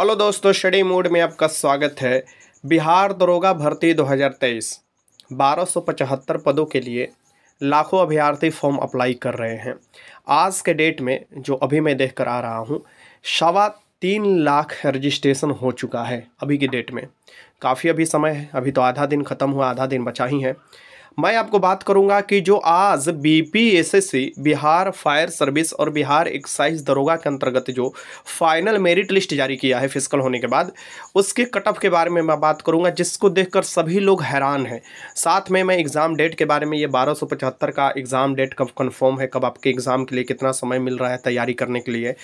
Hello दोस्तों शडी mood में आपका स्वागत है बिहार दरोगा भर्ती 2023 1275 पदों के लिए लाखों अभ्यर्थी फॉर्म अप्लाई कर रहे हैं आज के डेट में जो अभी मैं देख कर आ रहा हूँ सवा तीन लाख रजिस्ट्रेशन हो चुका है अभी की डेट में काफ़ी अभी समय है अभी तो आधा दिन ख़त्म हुआ आधा दिन बचा ही है मैं आपको बात करूंगा कि जो आज बीपीएसएससी बिहार फायर सर्विस और बिहार एक्साइज दरोगा के अंतर्गत जो फाइनल मेरिट लिस्ट जारी किया है फिजिकल होने के बाद उसके कट ऑफ के बारे में मैं बात करूंगा जिसको देखकर सभी लोग हैरान हैं साथ में मैं एग्ज़ाम डेट के बारे में ये बारह का एग्ज़ाम डेट कब कन्फर्म है कब आपके एग्ज़ाम के लिए कितना समय मिल रहा है तैयारी करने के लिए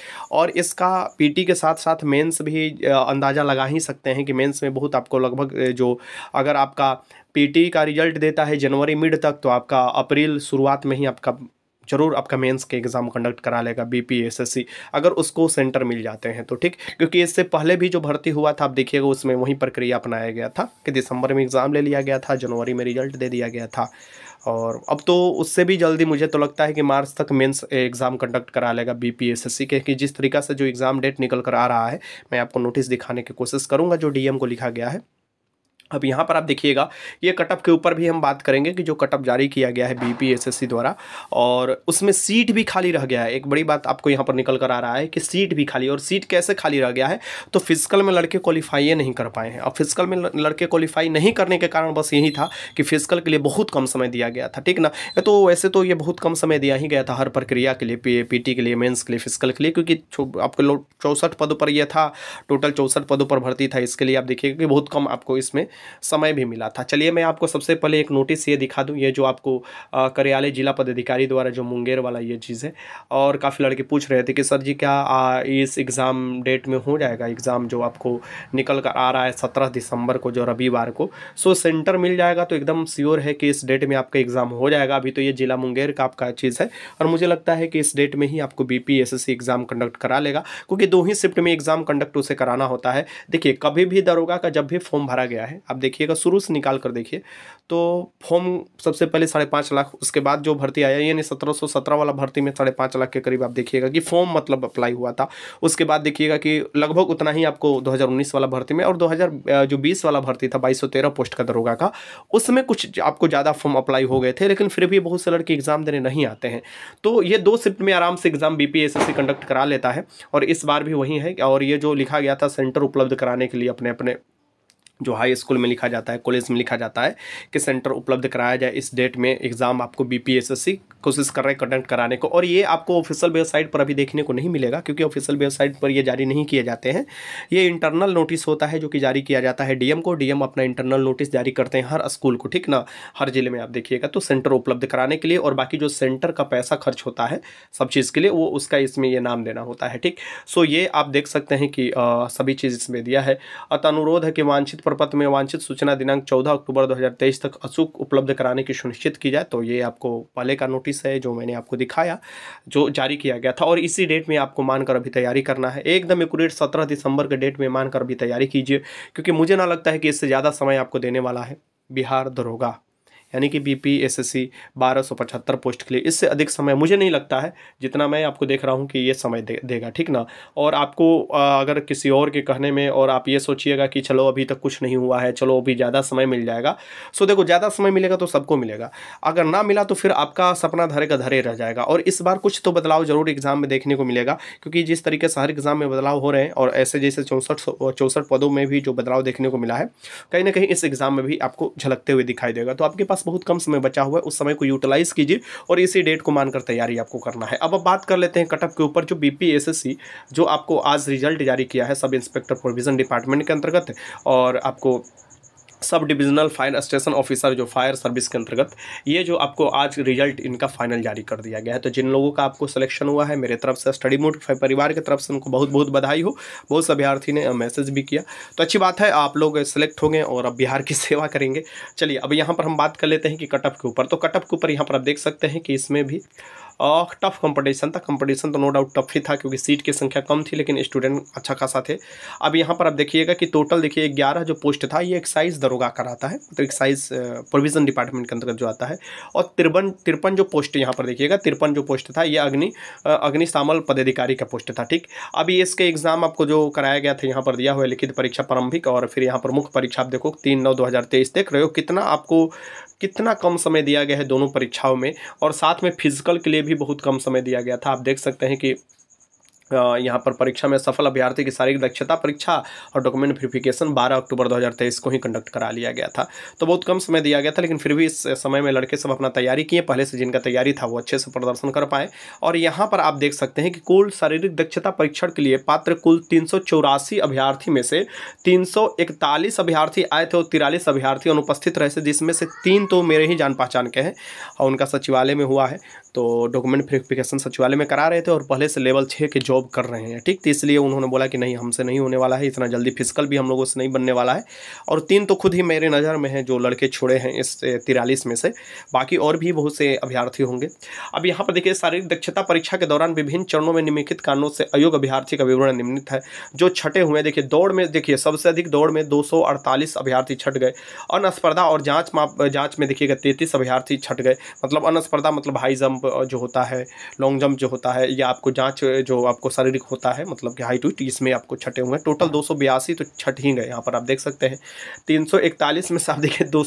और इसका पी के साथ साथ मेन्स भी अंदाज़ा लगा ही सकते हैं कि मेन्स में बहुत आपको लगभग जो अगर आपका पीटी का रिजल्ट देता है जनवरी मिड तक तो आपका अप्रैल शुरुआत में ही आपका जरूर आपका मेंस के एग्ज़ाम कंडक्ट करा लेगा बीपीएसएससी अगर उसको सेंटर मिल जाते हैं तो ठीक क्योंकि इससे पहले भी जो भर्ती हुआ था आप देखिएगा उसमें वही प्रक्रिया अपनाया गया था कि दिसंबर में एग्ज़ाम ले लिया गया था जनवरी में रिजल्ट दे दिया गया था और अब तो उससे भी जल्दी मुझे तो लगता है कि मार्च तक मेंस एग्ज़ाम कंडक्ट करा लेगा B P S S C के कि जिस तरीका से जो एग्ज़ाम डेट निकल कर आ रहा है मैं आपको नोटिस दिखाने की कोशिश करूँगा जो डी एम को लिखा गया है अब यहाँ पर आप देखिएगा ये कटअप के ऊपर भी हम बात करेंगे कि जो कटअप जारी किया गया है बीपीएसएससी द्वारा और उसमें सीट भी खाली रह गया है एक बड़ी बात आपको यहाँ पर निकल कर आ रहा है कि सीट भी खाली और सीट कैसे खाली रह गया है तो फिजिकल में लड़के क्वालिफाई नहीं कर पाए हैं अब फिजिकल में लड़के क्वालिफाई नहीं करने के कारण बस यही था कि फिजिकल के लिए बहुत कम समय दिया गया था ठीक ना तो वैसे तो ये बहुत कम समय दिया ही गया था हर प्रक्रिया के लिए पी के लिए मेन्स के लिए फिजिकल के लिए क्योंकि आपके लोग चौंसठ पदों पर यह था टोटल चौंसठ पदों पर भर्ती था इसके लिए आप देखिएगा कि बहुत कम आपको इसमें समय भी मिला था चलिए मैं आपको सबसे पहले एक नोटिस ये दिखा दूँ ये जो आपको कार्यालय जिला पदाधिकारी द्वारा जो मुंगेर वाला ये चीज़ है और काफ़ी लड़के पूछ रहे थे कि सर जी क्या आ, इस एग्ज़ाम डेट में हो जाएगा एग्ज़ाम जो आपको निकल कर आ रहा है सत्रह दिसंबर को जो रविवार को सो सेंटर मिल जाएगा तो एकदम श्योर है कि इस डेट में आपका एग्ज़ाम हो जाएगा अभी तो ये जिला मुंगेर का आपका चीज़ है और मुझे लगता है कि इस डेट में ही आपको बी पी एग्ज़ाम कंडक्ट करा लेगा क्योंकि दो ही शिफ्ट में एग्ज़ाम कंडक्ट उसे कराना होता है देखिए कभी भी दरोगा का जब भी फॉर्म भरा गया है आप देखिएगा शुरू से निकाल कर देखिए तो फॉर्म सबसे पहले साढ़े पाँच लाख उसके बाद जो भर्ती आया यानी सत्रह सौ सत्रह वाला भर्ती में साढ़े पाँच लाख के करीब आप देखिएगा कि फॉर्म मतलब अप्लाई हुआ था उसके बाद देखिएगा कि लगभग उतना ही आपको दो वाला भर्ती में और दो जो बीस वाला भर्ती था बाईस पोस्ट का दरोगा का उसमें कुछ आपको ज़्यादा फॉर्म अप्लाई हो गए थे लेकिन फिर भी बहुत से लड़के एग्ज़ाम देने नहीं आते हैं तो ये दो शिफ्ट में आराम से एग्ज़ाम बी पी कंडक्ट करा लेता है और इस बार भी वही है और ये जो लिखा गया था सेंटर उपलब्ध कराने के लिए अपने अपने जो हाई स्कूल में लिखा जाता है कॉलेज में लिखा जाता है कि सेंटर उपलब्ध कराया जाए इस डेट में एग्ज़ाम आपको B P S S C कोशिश कर रहे हैं कंडक्ट कराने को और ये आपको ऑफिशियल वेबसाइट पर अभी देखने को नहीं मिलेगा क्योंकि ऑफिशियल वेबसाइट पर ये जारी नहीं किए जाते हैं ये इंटरनल नोटिस होता है जो कि जारी किया जाता है डीएम को डीएम अपना इंटरनल नोटिस जारी करते हैं हर स्कूल को ठीक ना हर जिले में आप देखिएगा तो सेंटर उपलब्ध कराने के लिए और बाकी जो सेंटर का पैसा खर्च होता है सब चीज़ के लिए वो उसका इसमें ये नाम देना होता है ठीक सो ये आप देख सकते हैं कि सभी चीज़ इसमें दिया है अत अनुरोध है कि वांछित प्रपत्र पत्र में वांछित सूचना दिनांक 14 अक्टूबर 2023 तक अचूक उपलब्ध कराने की सुनिश्चित की जाए तो ये आपको पहले का नोटिस है जो मैंने आपको दिखाया जो जारी किया गया था और इसी डेट में आपको मानकर अभी तैयारी करना है एकदम एकट सत्रह दिसंबर के डेट में मानकर अभी तैयारी कीजिए क्योंकि मुझे ना लगता है कि इससे ज़्यादा समय आपको देने वाला है बिहार दरोगा यानी कि बारह सौ 1275 पोस्ट के लिए इससे अधिक समय मुझे नहीं लगता है जितना मैं आपको देख रहा हूँ कि ये समय दे, देगा ठीक ना और आपको अगर किसी और के कहने में और आप ये सोचिएगा कि चलो अभी तक कुछ नहीं हुआ है चलो अभी ज़्यादा समय मिल जाएगा सो देखो ज़्यादा समय मिलेगा तो सबको मिलेगा अगर ना मिला तो फिर आपका सपना धरे का धरे रह जाएगा और इस बार कुछ तो बदलाव जरूर एग्ज़ाम में देखने को मिलेगा क्योंकि जिस तरीके से हर एग्ज़ाम में बदलाव हो रहे हैं और ऐसे जैसे चौंसठ चौंसठ पदों में भी जो बदलाव देखने को मिला है कहीं ना कहीं इस एग्ज़ाम में भी आपको झलकते हुए दिखाई देगा तो आपके पास पास बहुत कम समय बचा हुआ है उस समय को यूटिलाइज़ कीजिए और इसी डेट को मानकर तैयारी आपको करना है अब अब बात कर लेते हैं कटअप के ऊपर जो बीपीएसएससी जो आपको आज रिजल्ट जारी किया है सब इंस्पेक्टर प्रोविज़न डिपार्टमेंट के अंतर्गत और आपको sub divisional fire station officer जो फायर सर्विस के अंतर्गत ये जो आपको आज रिजल्ट इनका फाइनल जारी कर दिया गया है तो जिन लोगों का आपको सिलेक्शन हुआ है मेरे तरफ से स्टडी मोड परिवार की तरफ से उनको बहुत बहुत बधाई हो बहुत से अभ्यार्थी ने मैसेज भी किया तो अच्छी बात है आप लोग सेलेक्ट होंगे और अब बिहार की सेवा करेंगे चलिए अब यहाँ पर हम बात कर लेते हैं कि कटअप के ऊपर तो कटअप के ऊपर यहाँ पर आप देख सकते हैं कि इसमें भी टफ कंपटीशन था कंपटीशन तो नो डाउट टफ ही था क्योंकि सीट की संख्या कम थी लेकिन स्टूडेंट अच्छा खासा थे अब यहाँ पर आप देखिएगा कि टोटल देखिए ग्यारह जो पोस्ट था ये एक्साइज दरोगा का आता है मतलब तो एक्साइज प्रोविजन डिपार्टमेंट के अंतर्गत जो आता है और तिरपन तिरपन जो पोस्ट यहाँ पर देखिएगा तिरपन जो पोस्ट था ये अग्नि अग्निशामल पदाधिकारी का पोस्ट था ठीक अभी इसके एग्जाम आपको जो कराया गया था यहाँ पर दिया हुआ लिखित परीक्षा प्रारंभिक और फिर यहाँ पर मुख्य परीक्षा आप देखो तीन नौ दो हज़ार तेईस देख रहे हो कितना आपको कितना कम समय दिया गया है दोनों परीक्षाओं में और साथ में फिजिकल के लिए भी भी बहुत कम समय दिया गया था आप देख सकते हैं कि यहाँ पर परीक्षा में सफल अभ्यर्थी की शारीरिक दक्षता परीक्षा और डॉक्यूमेंट वेरिफिकेशन 12 अक्टूबर 2023 को ही कंडक्ट करा लिया गया था तो बहुत कम समय दिया गया था लेकिन फिर भी इस समय में लड़के सब अपना तैयारी किए पहले से जिनका तैयारी था वो अच्छे से प्रदर्शन कर पाए और यहाँ पर आप देख सकते हैं कि कुल शारीरिक दक्षता परीक्षण के लिए पात्र कुल तीन अभ्यर्थी में से तीन अभ्यर्थी आए थे और तिरालीस अभ्यर्थी अनुपस्थित रहे थे जिसमें से तीन तो मेरे ही जान पहचान के हैं और उनका सचिवालय में हुआ है तो डॉक्यूमेंट वेरिफिकेशन सचिवालय में करा रहे थे और पहले से लेवल छः के जॉब कर रहे हैं ठीक तो इसलिए उन्होंने बोला कि नहीं हमसे नहीं होने वाला है इतना जल्दी फिजिकल भी हम लोगों से नहीं बनने वाला है और तीन तो खुद ही मेरे नज़र में हैं जो लड़के छोड़े हैं इस तिरालीस में से बाकी और भी बहुत से अभ्यर्थी होंगे अब यहाँ पर देखिए शारीरिक दक्षता परीक्षा के दौरान विभिन्न चरणों में निम्नलिखित कारणों से अयोग अभ्यर्थी का विवरण निम्नित है जो छठे हुए देखिए दौड़ में देखिए सबसे अधिक दौड़ में दो अभ्यर्थी छट गए अनस्पर्धा और जाँच माप जाँच में देखिएगा तैंतीस अभ्यर्थी छट गए मतलब अनस्पर्धा मतलब हाई जम्प जंप जो होता है लॉन्ग जंप जो होता है या आपको जाँच जो आपको शारीरिक होता है मतलब कि हाइट वीट इसमें आपको छठे हुए हैं टोटल हाँ। दो तो छठ ही गए यहाँ पर आप देख सकते हैं तीन में से आप देखिए दो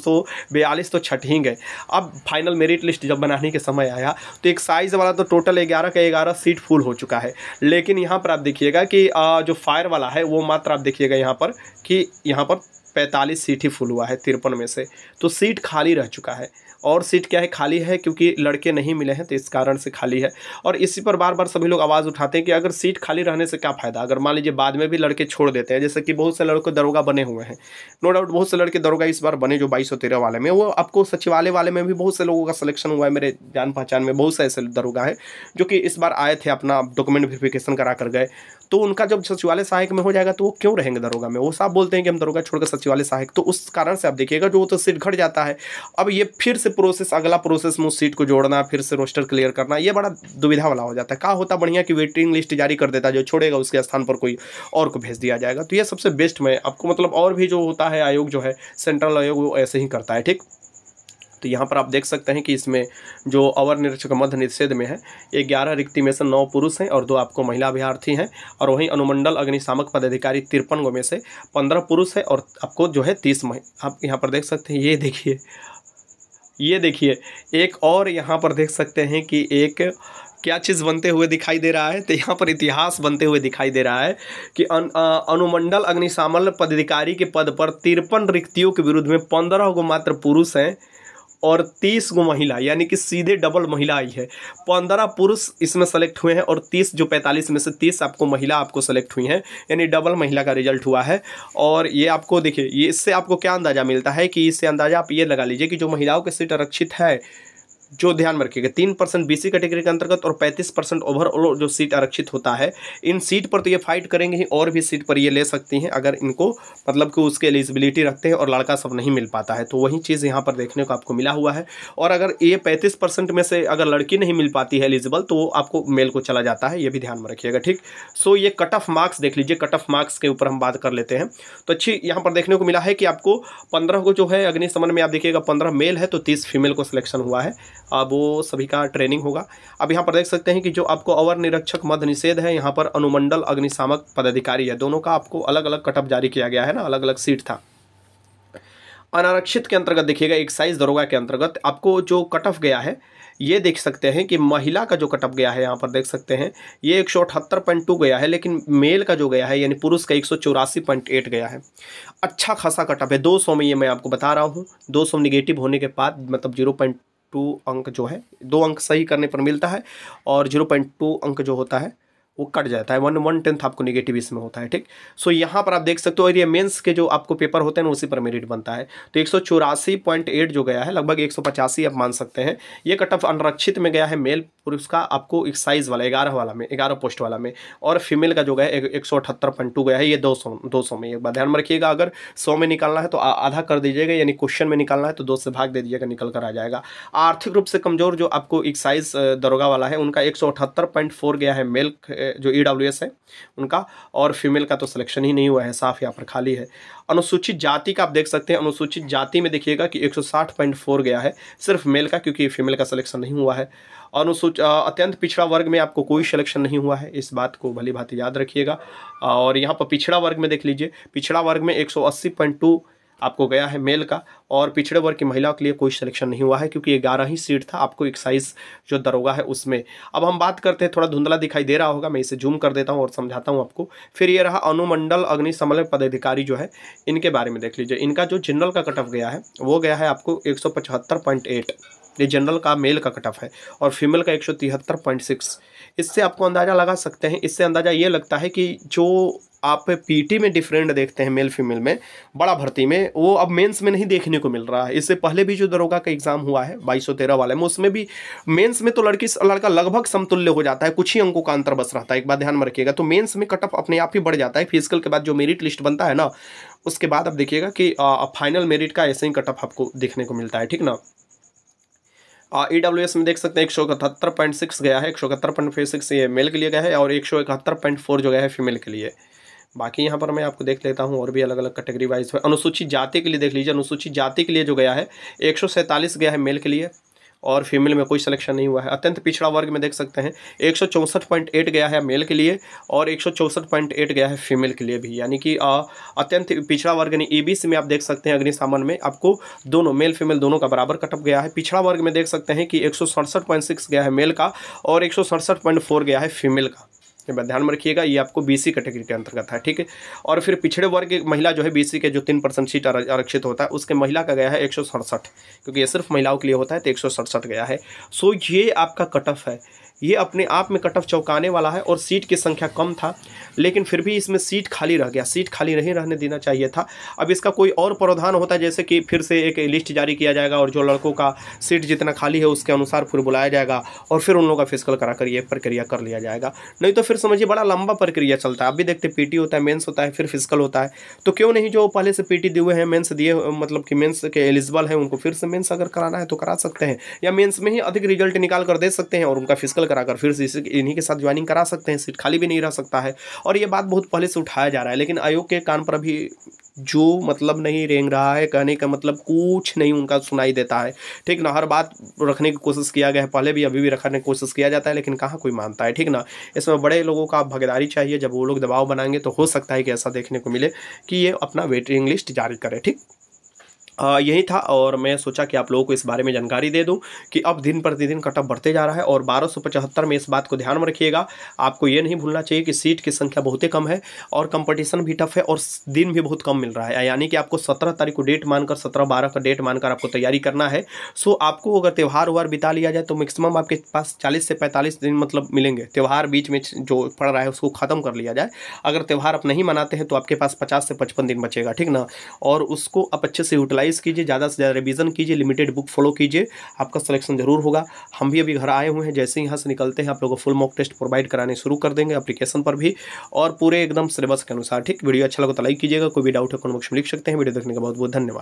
तो छठ ही गए अब फाइनल मेरिट लिस्ट जब बनाने के समय आया तो एक साइज़ वाला तो टोटल ग्यारह का ग्यारह सीट फुल हो चुका है लेकिन यहाँ पर आप देखिएगा कि जो फायर वाला है वो मात्र आप देखिएगा यहाँ पर कि यहाँ पर पैंतालीस सीट ही फुल हुआ है तिरपन में से तो सीट खाली रह चुका है और सीट क्या है खाली है क्योंकि लड़के नहीं मिले हैं तो इस कारण से खाली है और इसी पर बार बार सभी लोग आवाज़ उठाते हैं कि अगर सीट खाली रहने से क्या फ़ायदा अगर मान लीजिए बाद में भी लड़के छोड़ देते हैं जैसे कि बहुत से लड़के दरोगा बने हुए हैं नो डाउट बहुत से लड़के दरोगा इस बार बने जो बाईस सौ तेरह वाले में वो आपको सचिवालय वाले में भी बहुत से लोगों का सलेक्शन हुआ है मेरे जान पहचान में बहुत से ऐसे दरोगा है जो कि इस बार आए थे अपना डॉक्यूमेंट वेरिफिकेशन करा कर गए तो उनका जब सचिवालय सहायक में हो जाएगा तो वो क्यों रहेंगे दरोगा में वो साफ बोलते हैं कि हम दरोगा छोड़कर सचिवालय सहायक तो उस कारण से आप देखिएगा जो वो तो सीट घट जाता है अब ये फिर से प्रोसेस अगला प्रोसेस में उस सीट को जोड़ना फिर से रोस्टर क्लियर करना ये बड़ा दुविधा वाला हो जाता है कहा होता बढ़िया कि वेटिंग लिस्ट जारी कर देता जो छोड़ेगा उसके स्थान पर कोई और को भेज दिया जाएगा तो ये सबसे बेस्ट में आपको मतलब और भी जो होता है आयोग जो है सेंट्रल आयोग वो ऐसे ही करता है ठीक तो यहाँ पर आप देख सकते हैं कि इसमें जो अवर निरीक्षक मध्य निषेध में है ये ग्यारह रिक्ति में से नौ पुरुष हैं और दो आपको महिला अभ्यार्थी हैं और वहीं अनुमंडल अग्निशामक पदाधिकारी तिरपन गो में से पंद्रह पुरुष है और आपको जो है तीस मह आप यहाँ पर देख सकते हैं ये देखिए ये देखिए एक और यहाँ पर देख सकते हैं कि एक क्या चीज़ बनते हुए दिखाई दे रहा है तो यहाँ पर इतिहास बनते हुए दिखाई दे रहा है कि अन, आ, अनुमंडल अग्निशामल पदाधिकारी के पद पर तिरपन रिक्तियों के विरुद्ध में पंद्रह को मात्र पुरुष हैं और तीस गो महिला यानी कि सीधे डबल महिला आई है पंद्रह पुरुष इसमें सेलेक्ट हुए हैं और तीस जो पैंतालीस में से तीस आपको महिला आपको सेलेक्ट हुई हैं यानी डबल महिला का रिजल्ट हुआ है और ये आपको देखिए ये इससे आपको क्या अंदाज़ा मिलता है कि इससे अंदाज़ा आप ये लगा लीजिए कि जो महिलाओं के सीट आरक्षित है जो ध्यान में रखिएगा तीन परसेंट बी कैटेगरी के अंतर्गत और पैंतीस परसेंट ओवरऑल जो सीट आरक्षित होता है इन सीट पर तो ये फाइट करेंगे ही और भी सीट पर ये ले सकती हैं अगर इनको मतलब कि उसके एलिजिबिलिटी रखते हैं और लड़का सब नहीं मिल पाता है तो वही चीज़ यहाँ पर देखने को आपको मिला हुआ है और अगर ये पैंतीस परसेंट में से अगर लड़की नहीं मिल पाती है एलिजिबल तो वो आपको मेल को चला जाता है ये भी ध्यान में रखिएगा ठीक सो ये कट ऑफ मार्क्स देख लीजिए कट ऑफ मार्क्स के ऊपर हम बात कर लेते हैं तो अच्छी यहाँ पर देखने को मिला है कि आपको पंद्रह को जो है अग्निशमन में आप देखिएगा पंद्रह मेल है तो तीस फीमेल को सिलेक्शन हुआ है अब वो सभी का ट्रेनिंग होगा अब यहाँ पर देख सकते हैं कि जो आपको अवर निरीक्षक मध्य निषेध है यहाँ पर अनुमंडल अग्निशामक पदाधिकारी है दोनों का आपको अलग अलग कटअप जारी किया गया है ना अलग अलग सीट था अनारक्षित के अंतर्गत देखिएगा एक्साइज दरोगा के अंतर्गत आपको जो कट ऑफ गया है ये देख सकते हैं कि महिला का जो कट ऑफ गया है यहाँ पर देख सकते हैं ये एक गया है लेकिन मेल का जो गया है यानी पुरुष का एक गया है अच्छा खासा कट ऑफ है 200 में ये मैं आपको बता रहा हूँ 200 निगेटिव होने के बाद मतलब जीरो पॉइंट टू अंक जो है दो अंक सही करने पर मिलता है और जीरो पॉइंट टू अंक जो होता है वो कट जाता है वन वन टेंथ आपको निगेटिव इसमें होता है ठीक सो so, यहाँ पर आप देख सकते हो और ये मेंस के जो आपको पेपर होते हैं ना उसी पर मेरिट बनता है तो एक जो गया है लगभग एक आप मान सकते हैं ये कट ऑफ अनरक्षित में गया है मेल पुरुष का आपको साइज वाला ग्यारह वाला में ग्यारह पोस्ट वाला में और फीमेल का जो गया एक सौ अठहत्तर पॉइंट टू गया है ये दो सौ दो सौ में एक बार ध्यान में रखिएगा अगर सौ में निकालना है तो आधा कर दीजिएगा यानी क्वेश्चन में निकालना है तो दो से भाग दे दीजिएगा निकल कर आ जाएगा आर्थिक रूप से कमजोर जो आपको एक्साइज दरोगा वाला है उनका एक गया है मेल जो ई e है उनका और फीमेल का तो सिलेक्शन ही नहीं हुआ है साफ यहाँ पर खाली है अनुसूचित जाति का आप देख सकते हैं अनुसूचित जाति में देखिएगा कि 160.4 गया है सिर्फ मेल का क्योंकि फीमेल का सिलेक्शन नहीं हुआ है अनुसूच अत्यंत पिछड़ा वर्ग में आपको कोई सिलेक्शन नहीं हुआ है इस बात को भली भांति याद रखिएगा और यहाँ पर पिछड़ा वर्ग में देख लीजिए पिछड़ा वर्ग में एक आपको गया है मेल का और पिछड़े वर्ग की महिलाओं के लिए कोई सिलेक्शन नहीं हुआ है क्योंकि ग्यारह ही सीट था आपको एक्साइज जो दरोगा है उसमें अब हम बात करते हैं थोड़ा धुंधला दिखाई दे रहा होगा मैं इसे जूम कर देता हूँ और समझाता हूँ आपको फिर ये रहा अनुमंडल अग्निशमल पदाधिकारी जो है इनके बारे में देख लीजिए इनका जो जनरल का कटअप गया है वो गया है आपको एक ये जनरल का मेल का कटअप है और फीमेल का एक इससे आपको अंदाज़ा लगा सकते हैं इससे अंदाज़ा ये लगता है कि जो आप पीटी में डिफरेंट देखते हैं मेल फीमेल में बड़ा भर्ती में वो अब मेंस में नहीं देखने को मिल रहा है इससे पहले भी जो दरोगा का एग्ज़ाम हुआ है बाईस तेरह वाले में उसमें भी मेंस में तो लड़की लड़का लगभग समतुल्य हो जाता है कुछ ही अंकों का अंतर बस रहता है एक बार ध्यान में रखिएगा तो मेन्स में कटअप अपने आप ही बढ़ जाता है फिजिकल के बाद जो मेरिट लिस्ट बनता है ना उसके बाद आप देखिएगा कि फाइनल मेरिट का ऐसे ही कटअप आपको देखने को मिलता है ठीक ना ई डब्ल्यू एस में देख सकते हैं एक सौ इकहत्तर पॉइंट सिक्स गया है एक सौ इकहत्तर पॉइंट सिक्स ये मेल के लिए गया है और एक सौ इकहत्तर पॉइंट फोर जो गया है फीमेल के लिए बाकी यहाँ पर मैं आपको देख लेता हूँ और भी अलग अलग कैटेगरी वाइज अनुसूचित जाति के लिए देख लीजिए अनुसूचित जाति के लिए जो गया है एक गया है मेल के लिए और फीमेल में कोई सिलेक्शन नहीं हुआ है अत्यंत पिछड़ा वर्ग में देख सकते हैं एक गया है मेल के लिए और एक गया है फीमेल के लिए भी यानी कि अत्यंत पिछड़ा वर्ग यानी ई में आप देख सकते हैं अग्नि में आपको दोनों मेल फीमेल दोनों का बराबर कटअप गया है पिछड़ा वर्ग में देख सकते हैं कि एक गया है मेल का और एक गया है फीमेल का ध्यान में रखिएगा ये आपको बीसी कैटेगरी के अंतर्गत है ठीक है और फिर पिछड़े वर्ग महिला जो है बीसी के जो तीन परसेंट सीट आरक्षित होता है उसके महिला का गया है एक क्योंकि ये सिर्फ महिलाओं के लिए होता है तो एक गया है सो ये आपका कट ऑफ है ये अपने आप में कट ऑफ चौंकाने वाला है और सीट की संख्या कम था लेकिन फिर भी इसमें सीट खाली रह गया सीट खाली नहीं रहने देना चाहिए था अब इसका कोई और प्रावधान होता है जैसे कि फिर से एक लिस्ट जारी किया जाएगा और जो लड़कों का सीट जितना खाली है उसके अनुसार फिर बुलाया जाएगा और फिर उन लोगों का फिजिकल करा कर ये प्रक्रिया कर लिया जाएगा नहीं तो फिर समझिए बड़ा लंबा प्रक्रिया चलता है अब भी देखते पी होता है मेन्स होता है फिर फिजिकल होता है तो क्यों नहीं जो पहले से पी दिए हैं मेन्स दिए मतलब कि मेन्स के एलिजिबल हैं उनको फिर से मेन्स अगर कराना है तो करा सकते हैं या मेन्स में ही अधिक रिजल्ट निकाल कर दे सकते हैं और उनका फिजिकल निकल कराकर फिर से इन्हीं के साथ ज्वाइनिंग करा सकते हैं सीट खाली भी नहीं रह सकता है और ये बात बहुत पहले से उठाया जा रहा है लेकिन आयोग के कान पर अभी जो मतलब नहीं रेंग रहा है कहने का मतलब कुछ नहीं उनका सुनाई देता है ठीक ना हर बात रखने की कोशिश किया गया है पहले भी अभी भी रखने की कोशिश किया जाता है लेकिन कहाँ कोई मानता है ठीक ना इसमें बड़े लोगों का भागीदारी चाहिए जब वो लोग दबाव बनाएंगे तो हो सकता है कि ऐसा देखने को मिले कि ये अपना वेटिंग लिस्ट जारी करें ठीक यही था और मैं सोचा कि आप लोगों को इस बारे में जानकारी दे दूं कि अब दिन प्रतिदिन कटअप बढ़ते जा रहा है और बारह में इस बात को ध्यान में रखिएगा आपको ये नहीं भूलना चाहिए कि सीट की संख्या बहुत ही कम है और कंपटीशन भी टफ है और दिन भी बहुत कम मिल रहा है यानी कि आपको सत्रह तारीख को डेट मानकर सत्रह बारह का डेट मानकर आपको तैयारी करना है सो आपको अगर त्यौहार व्यवहार बिता लिया जाए तो मैक्सिमम आपके पास चालीस से पैंतालीस दिन मतलब मिलेंगे त्यौहार बीच में जो पड़ रहा है उसको ख़त्म कर लिया जाए अगर त्यौहार आप नहीं मनाते हैं तो आपके पास पचास से पचपन दिन बचेगा ठीक ना और उसको आप अच्छे से यूटिलाइज एनालाइज कीजिए ज़्यादा से ज़्यादा रिविजन कीजिए लिमिटेड बुक फॉलो कीजिए आपका सिलेक्शन जरूर होगा हम भी अभी घर आए हुए हैं जैसे ही यहाँ से निकलते हैं आप लोगों को फुल मॉक टेस्ट प्रोवाइड कराने शुरू कर देंगे अपलीकेशन पर भी और पूरे एकदम सिलेबस के अनुसार ठीक वीडियो अच्छा लगा तो लाइक कीजिएगा कोई भी डाउट है कमेंट बॉक्स में लिख सकते हैं वीडियो देखने का बहुत बहुत धन्यवाद